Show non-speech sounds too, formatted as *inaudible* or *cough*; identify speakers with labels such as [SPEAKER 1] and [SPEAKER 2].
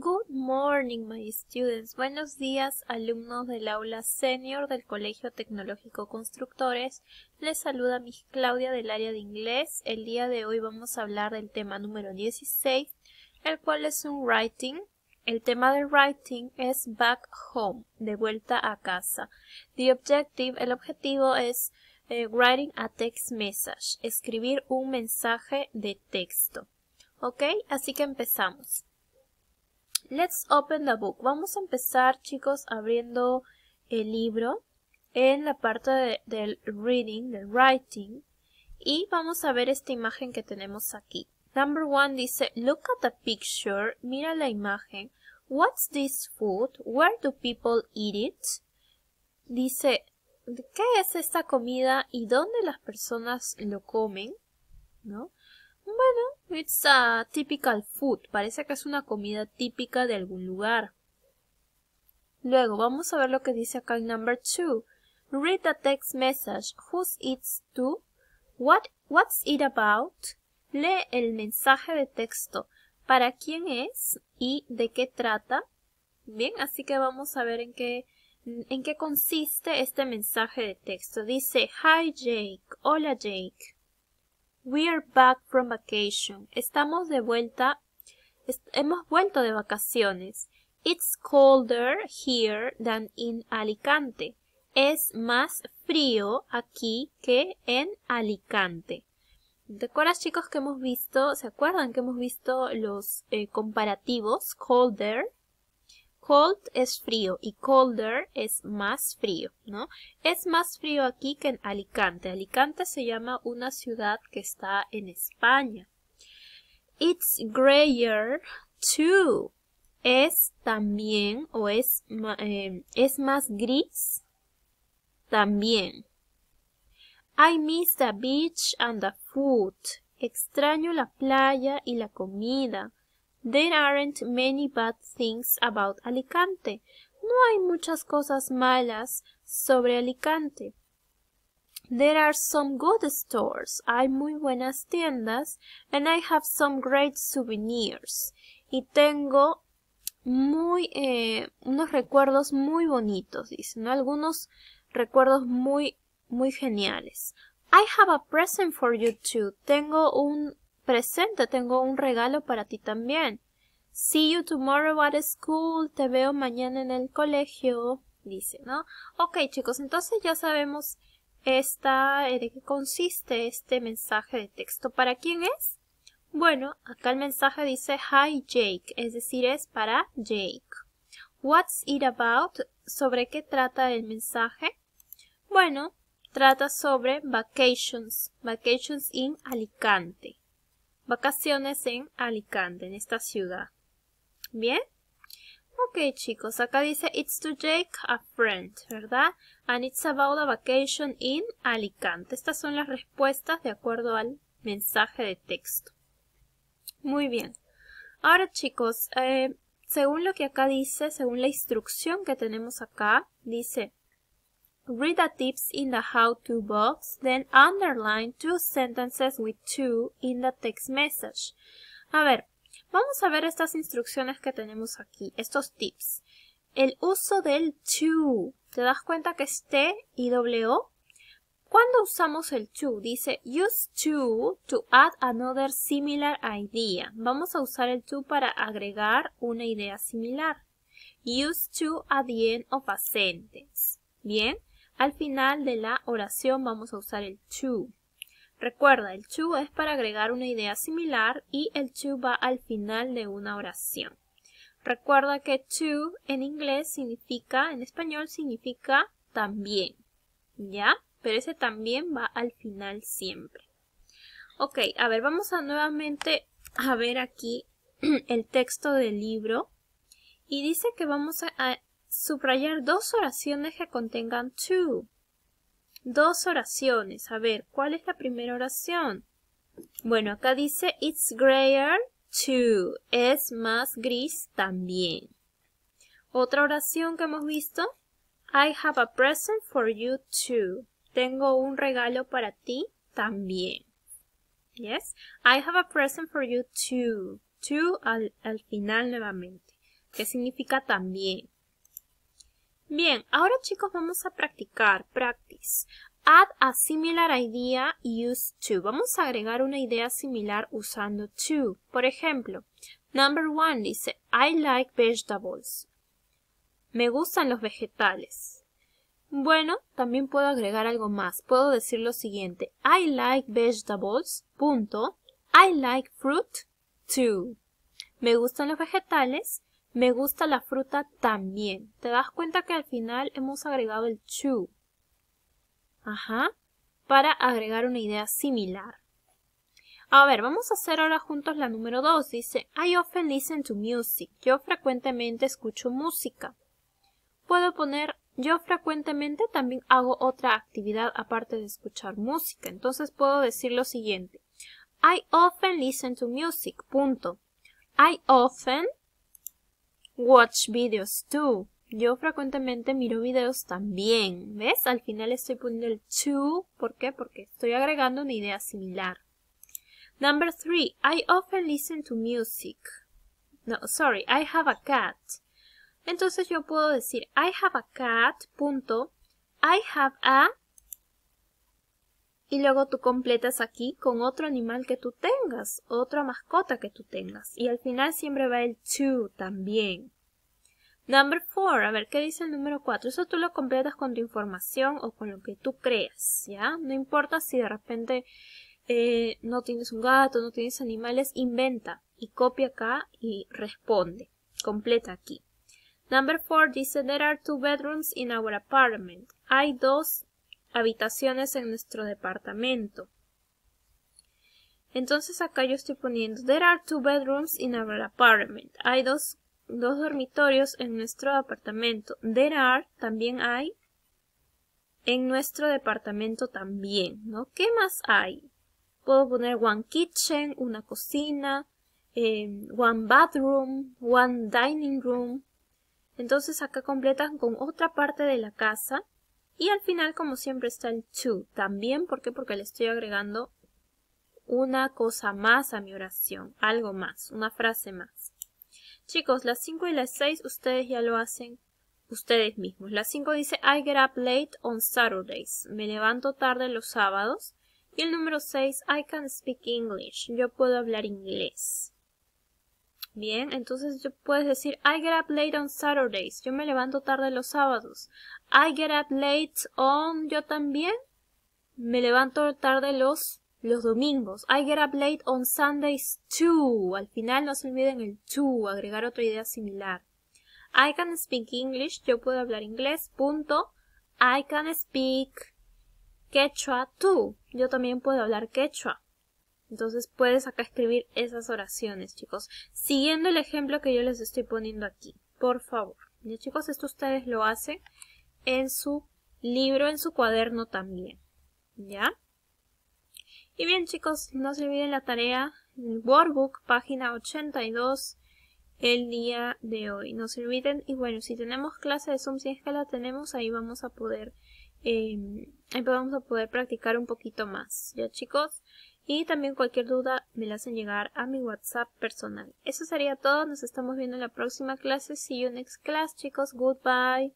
[SPEAKER 1] Good morning, my students. Buenos días, alumnos del aula senior del Colegio Tecnológico Constructores. Les saluda Miss Claudia del área de inglés. El día de hoy vamos a hablar del tema número 16, el cual es un writing. El tema del writing es back home, de vuelta a casa. The objective, el objetivo es eh, writing a text message, escribir un mensaje de texto. ¿Ok? Así que empezamos. Let's open the book. Vamos a empezar, chicos, abriendo el libro en la parte del reading, del writing. Y vamos a ver esta imagen que tenemos aquí. Number one dice, look at the picture, mira la imagen. What's this food? Where do people eat it? Dice, ¿qué es esta comida y dónde las personas lo comen? ¿No? Bueno, it's a typical food. Parece que es una comida típica de algún lugar. Luego vamos a ver lo que dice acá en number two Read the text message. Who's it to? What, what's it about? Lee el mensaje de texto. ¿Para quién es? ¿Y de qué trata? Bien, así que vamos a ver en qué, en qué consiste este mensaje de texto. Dice, Hi Jake, hola Jake. We are back from vacation. Estamos de vuelta. hemos vuelto de vacaciones. It's colder here than in Alicante. Es más frío aquí que en Alicante. ¿Te acuerdas chicos que hemos visto, se acuerdan que hemos visto los eh, comparativos colder cold es frío y colder es más frío, ¿no? Es más frío aquí que en Alicante. Alicante se llama una ciudad que está en España. It's grayer too. Es también o es, em, es más gris también. I miss the beach and the food. Extraño la playa y la comida. There aren't many bad things about Alicante. No hay muchas cosas malas sobre Alicante. There are some good stores. Hay muy buenas tiendas. And I have some great souvenirs. Y tengo muy, eh, unos recuerdos muy bonitos, dice, ¿no? Algunos recuerdos muy, muy geniales. I have a present for you too. Tengo un presente, tengo un regalo para ti también. See you tomorrow at school, te veo mañana en el colegio, dice, ¿no? Ok, chicos, entonces ya sabemos esta, eh, de qué consiste este mensaje de texto. ¿Para quién es? Bueno, acá el mensaje dice Hi Jake, es decir, es para Jake. What's it about? ¿Sobre qué trata el mensaje? Bueno, trata sobre vacations, vacations in Alicante vacaciones en Alicante, en esta ciudad. ¿Bien? Ok, chicos, acá dice It's to Jake a friend, ¿verdad? And it's about a vacation in Alicante. Estas son las respuestas de acuerdo al mensaje de texto. Muy bien. Ahora, chicos, eh, según lo que acá dice, según la instrucción que tenemos acá, dice Read the tips in the how-to box, then underline two sentences with to in the text message. A ver, vamos a ver estas instrucciones que tenemos aquí, estos tips. El uso del to. ¿Te das cuenta que es T y W? O? Cuando usamos el to, dice use to to add another similar idea. Vamos a usar el to para agregar una idea similar. Use to at the end of a sentence. Bien, al final de la oración vamos a usar el to. Recuerda, el to es para agregar una idea similar y el to va al final de una oración. Recuerda que to en inglés significa, en español significa también, ¿ya? Pero ese también va al final siempre. Ok, a ver, vamos a nuevamente a ver aquí *clears throat* el texto del libro. Y dice que vamos a, a subrayar dos oraciones que contengan to. Dos oraciones. A ver, ¿cuál es la primera oración? Bueno, acá dice it's grayer too. Es más gris también. Otra oración que hemos visto. I have a present for you too. Tengo un regalo para ti también. Yes. I have a present for you too. To al, al final nuevamente. ¿Qué significa también. Bien, ahora chicos vamos a practicar. Practice. Add a similar idea, use to. Vamos a agregar una idea similar usando to. Por ejemplo, number one dice, I like vegetables. Me gustan los vegetales. Bueno, también puedo agregar algo más. Puedo decir lo siguiente. I like vegetables, punto. I like fruit, too. Me gustan los vegetales me gusta la fruta también. ¿Te das cuenta que al final hemos agregado el to? Ajá. Para agregar una idea similar. A ver, vamos a hacer ahora juntos la número 2. Dice, I often oh, listen to music. Yo frecuentemente escucho música. Puedo poner, yo frecuentemente también hago otra actividad aparte de escuchar música. Entonces puedo decir lo siguiente. I often listen to music. Punto. I often watch videos too. Yo frecuentemente miro videos también. ¿Ves? Al final estoy poniendo el to. ¿Por qué? Porque estoy agregando una idea similar. Number three. I often listen to music. No, sorry. I have a cat. Entonces yo puedo decir I have a cat. Punto. I have a y luego tú completas aquí con otro animal que tú tengas, otra mascota que tú tengas. Y al final siempre va el to también. Number four. a ver qué dice el número cuatro? Eso tú lo completas con tu información o con lo que tú creas, ¿ya? No importa si de repente eh, no tienes un gato, no tienes animales, inventa y copia acá y responde. Completa aquí. Number four dice, there are two bedrooms in our apartment. Hay dos habitaciones en nuestro departamento. Entonces acá yo estoy poniendo There are two bedrooms in our apartment. Hay dos, dos dormitorios en nuestro apartamento. There are también hay en nuestro departamento también, ¿no? ¿Qué más hay? Puedo poner one kitchen, una cocina, em, one bathroom, one dining room. Entonces acá completan con otra parte de la casa y al final, como siempre, está el to. También, ¿por qué? Porque le estoy agregando una cosa más a mi oración, algo más, una frase más. Chicos, las 5 y las 6 ustedes ya lo hacen ustedes mismos. La 5 dice I get up late on Saturdays. Me levanto tarde los sábados. Y el número 6, I can speak English. Yo puedo hablar inglés. Bien, entonces yo puedes decir I get up late on Saturdays. Yo me levanto tarde los sábados. I get up late on, um, yo también me levanto tarde los, los domingos. I get up late on Sundays too. Al final no se olviden el too, agregar otra idea similar. I can speak English, yo puedo hablar inglés, punto. I can speak quechua too. Yo también puedo hablar quechua. Entonces puedes acá escribir esas oraciones, chicos, siguiendo el ejemplo que yo les estoy poniendo aquí, por favor. Ya, chicos, esto ustedes lo hacen en su libro, en su cuaderno también. ¿Ya? Y bien chicos, no se olviden la tarea el workbook, página 82, el día de hoy. No se olviden, y bueno, si tenemos clase de Zoom, si es que la tenemos, ahí vamos a poder, em, ahí vamos a poder practicar un poquito más, ¿ya chicos? Y también cualquier duda me la hacen llegar a mi WhatsApp personal. Eso sería todo, nos estamos viendo en la próxima clase. See you next class, chicos. Goodbye.